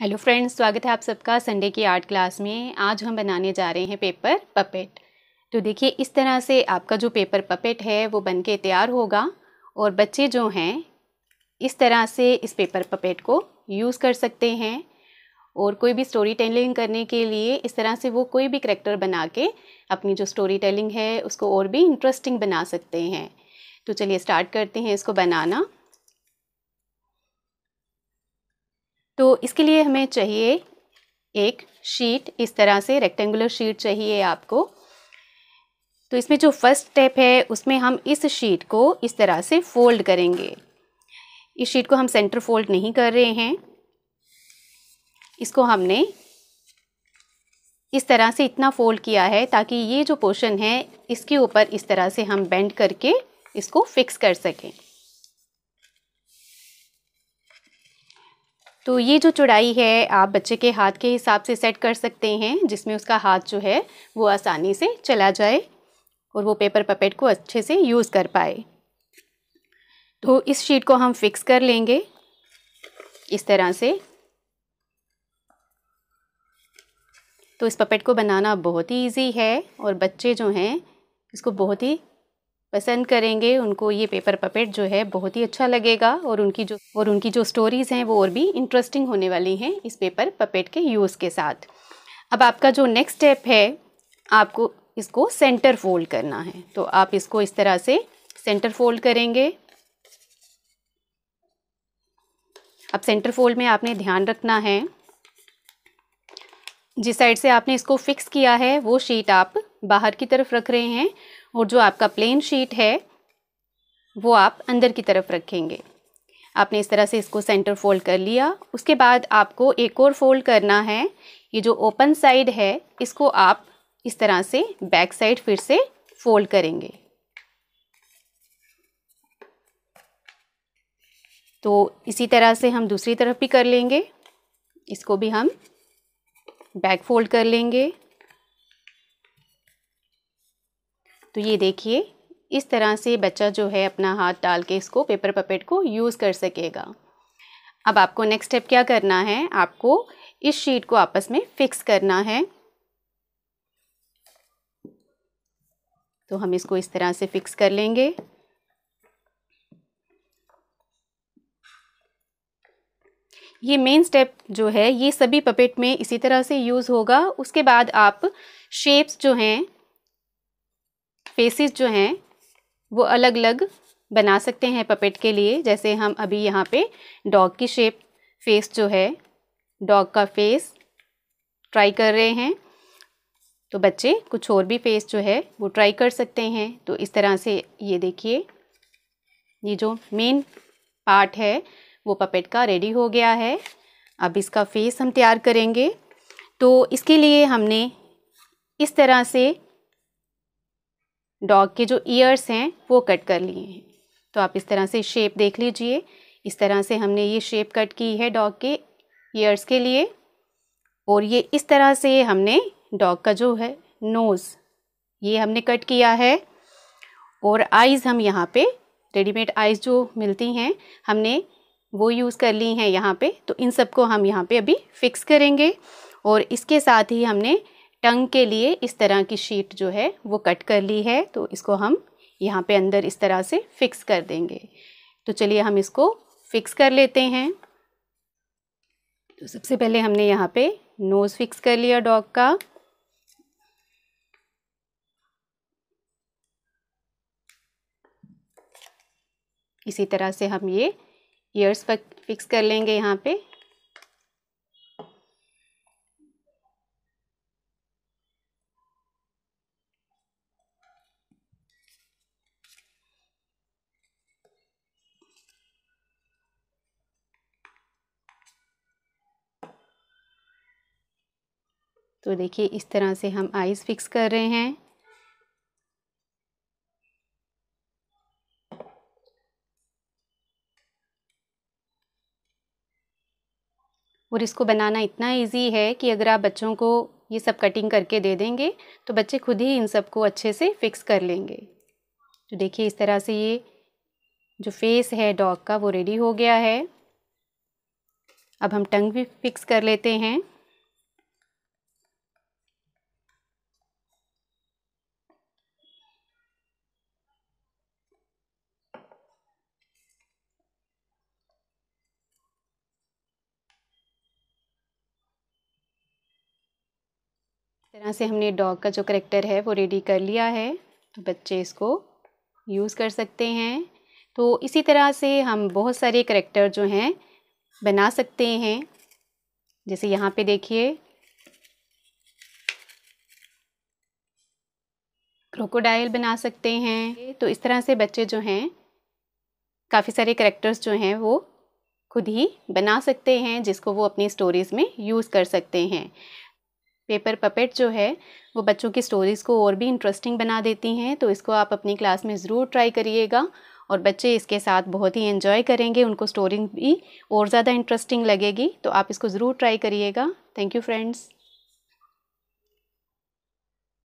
hello friends स्वागत है आप सबका संडे की आर्ट क्लास में आज हम बनाने जा रहे हैं पेपर पपेट तो देखिए इस तरह से आपका जो पेपर पपेट है वो बन के तैयार होगा और बच्चे जो हैं इस तरह से इस पेपर पपेट को यूज़ कर सकते हैं और कोई भी स्टोरी टेलिंग करने के लिए इस तरह से वो कोई भी करेक्टर बना के अपनी जो स्टोरी टेलिंग है उसको और भी इंटरेस्टिंग बना सकते हैं तो चलिए स्टार्ट करते हैं इसको बनाना तो इसके लिए हमें चाहिए एक शीट इस तरह से रेक्टेंगुलर शीट चाहिए आपको तो इसमें जो फर्स्ट स्टेप है उसमें हम इस शीट को इस तरह से फोल्ड करेंगे इस शीट को हम सेंटर फोल्ड नहीं कर रहे हैं इसको हमने इस तरह से इतना फोल्ड किया है ताकि ये जो पोर्शन है इसके ऊपर इस तरह से हम बेंड करके इसको फिक्स कर सकें तो ये जो चौड़ाई है आप बच्चे के हाथ के हिसाब से सेट कर सकते हैं जिसमें उसका हाथ जो है वो आसानी से चला जाए और वो पेपर पपेट को अच्छे से यूज़ कर पाए तो इस शीट को हम फिक्स कर लेंगे इस तरह से तो इस पपेट को बनाना बहुत ही इजी है और बच्चे जो हैं इसको बहुत ही पसंद करेंगे उनको ये पेपर पपेट जो है बहुत ही अच्छा लगेगा और उनकी जो और उनकी जो स्टोरीज़ हैं वो और भी इंटरेस्टिंग होने वाली हैं इस पेपर पपेट के यूज़ के साथ अब आपका जो नेक्स्ट स्टेप है आपको इसको सेंटर फोल्ड करना है तो आप इसको इस तरह से सेंटर फोल्ड करेंगे अब सेंटर फोल्ड में आपने ध्यान रखना है जिस साइड से आपने इसको फिक्स किया है वो शीट आप बाहर की तरफ रख रहे हैं और जो आपका प्लेन शीट है वो आप अंदर की तरफ रखेंगे आपने इस तरह से इसको सेंटर फोल्ड कर लिया उसके बाद आपको एक और फोल्ड करना है ये जो ओपन साइड है इसको आप इस तरह से बैक साइड फिर से फोल्ड करेंगे तो इसी तरह से हम दूसरी तरफ भी कर लेंगे इसको भी हम बैक फोल्ड कर लेंगे तो ये देखिए इस तरह से बच्चा जो है अपना हाथ डाल के इसको पेपर पपेट को यूज़ कर सकेगा अब आपको नेक्स्ट स्टेप क्या करना है आपको इस शीट को आपस में फिक्स करना है तो हम इसको इस तरह से फिक्स कर लेंगे ये मेन स्टेप जो है ये सभी पपेट में इसी तरह से यूज़ होगा उसके बाद आप शेप्स जो हैं फेसेस जो हैं वो अलग अलग बना सकते हैं पपेट के लिए जैसे हम अभी यहाँ पे डॉग की शेप फेस जो है डॉग का फेस ट्राई कर रहे हैं तो बच्चे कुछ और भी फेस जो है वो ट्राई कर सकते हैं तो इस तरह से ये देखिए ये जो मेन पार्ट है वो पपेट का रेडी हो गया है अब इसका फेस हम तैयार करेंगे तो इसके लिए हमने इस तरह से डॉग के जो ईयर्स हैं वो कट कर लिए हैं तो आप इस तरह से शेप देख लीजिए इस तरह से हमने ये शेप कट की है डॉग के ईयर्स के लिए और ये इस तरह से हमने डॉग का जो है नोज़ ये हमने कट किया है और आइज़ हम यहाँ पे रेडीमेड आइज़ जो मिलती हैं हमने वो यूज़ कर ली हैं यहाँ पे तो इन सब को हम यहाँ पे अभी फ़िक्स करेंगे और इसके साथ ही हमने टंग के लिए इस तरह की शीट जो है वो कट कर ली है तो इसको हम यहाँ पे अंदर इस तरह से फिक्स कर देंगे तो चलिए हम इसको फिक्स कर लेते हैं तो सबसे पहले हमने यहाँ पे नोज़ फिक्स कर लिया डॉग का इसी तरह से हम ये ईयर्स फिक्स कर लेंगे यहाँ पे तो देखिए इस तरह से हम आइज़ फिक्स कर रहे हैं और इसको बनाना इतना इजी है कि अगर आप बच्चों को ये सब कटिंग करके दे देंगे तो बच्चे खुद ही इन सब को अच्छे से फिक्स कर लेंगे तो देखिए इस तरह से ये जो फेस है डॉग का वो रेडी हो गया है अब हम टंग भी फिक्स कर लेते हैं तरह से हमने डॉग का जो करेक्टर है वो रेडी कर लिया है तो बच्चे इसको यूज़ कर सकते हैं तो इसी तरह से हम बहुत सारे करेक्टर जो हैं बना सकते हैं जैसे यहाँ पे देखिए क्रोकोडाइल बना सकते हैं तो इस तरह से बच्चे जो हैं काफ़ी सारे करेक्टर्स जो हैं वो खुद ही बना सकते हैं जिसको वो अपनी स्टोरीज़ में यूज़ कर सकते हैं पेपर पपेट जो है वो बच्चों की स्टोरीज़ को और भी इंटरेस्टिंग बना देती हैं तो इसको आप अपनी क्लास में ज़रूर ट्राई करिएगा और बच्चे इसके साथ बहुत ही एंजॉय करेंगे उनको स्टोरी भी और ज़्यादा इंटरेस्टिंग लगेगी तो आप इसको ज़रूर ट्राई करिएगा थैंक यू फ्रेंड्स